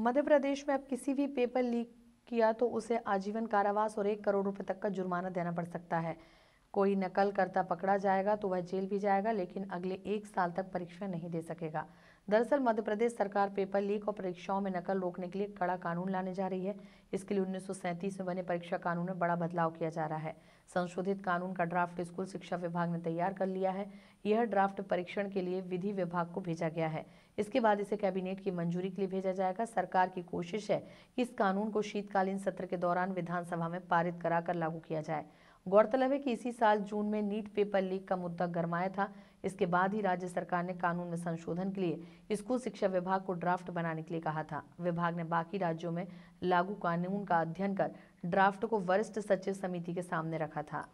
मध्य प्रदेश में अब किसी भी पेपर लीक किया तो उसे आजीवन कारावास और एक करोड़ रुपए तक का जुर्माना देना पड़ सकता है कोई नकल करता पकड़ा जाएगा तो वह जेल भी जाएगा लेकिन अगले एक साल तक परीक्षा नहीं दे सकेगा दरअसल मध्य प्रदेश सरकार पेपर लीक और परीक्षाओं में नकल रोकने के लिए कड़ा कानून लाने जा रही है इसके लिए उन्नीस में बने परीक्षा कानून में बड़ा बदलाव किया जा रहा है संशोधित कानून का ड्राफ्ट स्कूल शिक्षा विभाग ने तैयार कर लिया है यह ड्राफ्ट परीक्षण के लिए विधि विभाग को भेजा गया है इसके बाद इसे कैबिनेट की मंजूरी के लिए भेजा जाएगा सरकार की कोशिश है कि इस कानून को शीतकालीन सत्र के दौरान विधानसभा में पारित कराकर लागू किया जाए गौरतलब है कि इसी साल जून में नीट पेपर लीक का मुद्दा गरमाया था इसके बाद ही राज्य सरकार ने कानून में संशोधन के लिए स्कूल शिक्षा विभाग को ड्राफ्ट बनाने के लिए कहा था विभाग ने बाकी राज्यों में लागू कानून का अध्ययन कर ड्राफ्ट को वरिष्ठ सचिव समिति के सामने रखा था